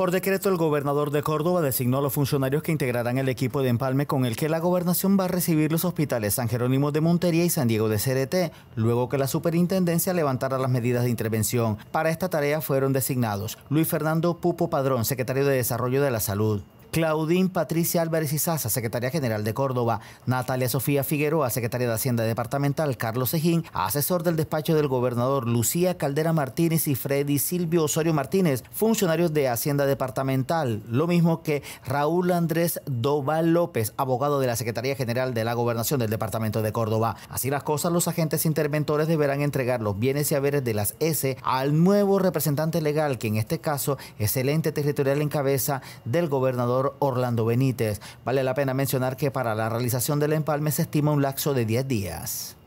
Por decreto, el gobernador de Córdoba designó a los funcionarios que integrarán el equipo de empalme con el que la gobernación va a recibir los hospitales San Jerónimo de Montería y San Diego de CDT, luego que la superintendencia levantara las medidas de intervención. Para esta tarea fueron designados Luis Fernando Pupo Padrón, secretario de Desarrollo de la Salud, Claudín Patricia Álvarez Izaza, secretaria general de Córdoba, Natalia Sofía Figueroa, secretaria de Hacienda Departamental, Carlos Ejín, asesor del despacho del gobernador, Lucía Caldera Martínez y Freddy Silvio Osorio Martínez, funcionarios de Hacienda Departamental, lo mismo que Raúl Andrés Doval López, abogado de la Secretaría General de la Gobernación del Departamento de Córdoba. Así las cosas, los agentes interventores deberán entregar los bienes y haberes de las S al nuevo representante legal, que en este caso es el ente territorial en cabeza del gobernador Orlando Benítez. Vale la pena mencionar que para la realización del empalme se estima un laxo de 10 días.